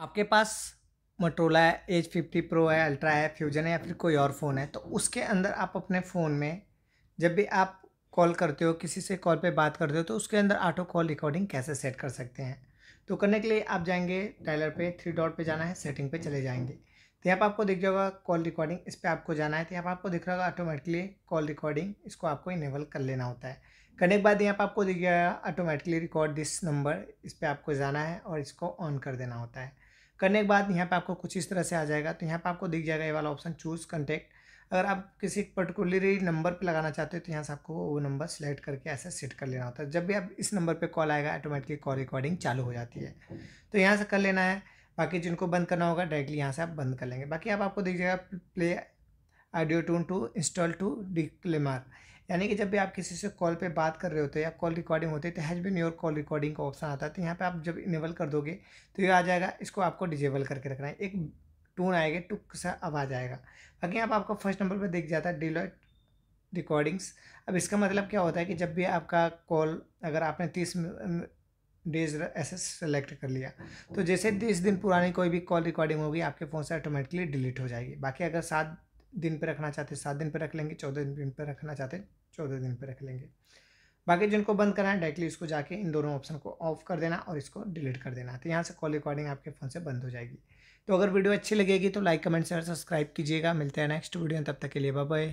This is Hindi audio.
आपके पास मोटोला है एच फिफ्टी प्रो है अल्ट्रा है फ्यूजन है या फिर कोई और फ़ोन है तो उसके अंदर आप अपने फ़ोन में जब भी आप कॉल करते हो किसी से कॉल पे बात करते हो तो उसके अंदर ऑटो कॉल रिकॉर्डिंग कैसे सेट कर सकते हैं तो करने के लिए आप जाएंगे टाइलर पे थ्री डॉट पे जाना है सेटिंग पे चले जाएंगे तो यहाँ पर आपको दिख जाएगा कॉल रिकॉर्डिंग इस पर आपको जाना है तो यहाँ पर आपको दिख रहा होगा ऑटोमेटिकली कॉल रिकॉर्डिंग इसको आपको इनेबल कर लेना होता है करने के बाद यहाँ पर आपको दिख जाएगा ऑटोमेटिकली रिकॉर्ड दिस नंबर इस पर आपको जाना है और इसको ऑन कर देना होता है करने के बाद यहाँ पे आपको कुछ इस तरह से आ जाएगा तो यहाँ पे आपको दिख जाएगा ये वाला ऑप्शन चूज़ कॉन्टैक्ट अगर आप किसी पर्टिकुलरी नंबर पे लगाना चाहते हो तो यहाँ से आपको वो नंबर सेलेक्ट करके ऐसे सेट कर लेना होता है जब भी आप इस नंबर पे कॉल आएगा ऑटोमेटिकली कॉल रिकॉर्डिंग चालू हो जाती है तो यहाँ से कर लेना है बाकी जिनको बंद करना होगा डायरेक्टली यहाँ से आप बंद कर लेंगे बाकी आप आपको दिख जाएगा play audio tone to install to disclaimer यानी कि जब भी आप किसी से कॉल पे बात कर रहे होते हैं या कॉल रिकॉर्डिंग होते हैं तो has been your call recording का ऑप्शन आता है तो यहाँ पे आप जब इनेबल कर दोगे तो ये आ जाएगा इसको आपको डिजेबल करके रखना है एक टून आएगा टुक सा आवाज़ आएगा बाकी यहाँ आप आपका फर्स्ट नंबर पर देख जाता है डिलॉइट रिकॉर्डिंग्स अब इसका मतलब क्या होता है कि जब भी आपका कॉल अगर आपने तीस डेज ऐसे सेलेक्ट कर लिया तो जैसे तीस दिन पुरानी कोई भी कॉल रिकॉर्डिंग होगी आपके फ़ोन से ऑटोमेटिकली डिलीट हो जाएगी बाकी अगर सात दिन पर रखना चाहते सात दिन पर रख लेंगे चौदह दिन पर रखना चाहते चौदह दिन पर रख लेंगे बाकी जिनको बंद करना है डायरेक्टली इसको जाके इन दोनों ऑप्शन को ऑफ कर देना और इसको डिलीट कर देना तो यहाँ से कॉल रिकॉर्डिंग आपके फ़ोन से बंद हो जाएगी तो अगर वीडियो अच्छी लगेगी तो लाइक कमेंट शेयर सब्सक्राइब कीजिएगा मिलते हैं नेक्स्ट वीडियो तब तक के लिए बाय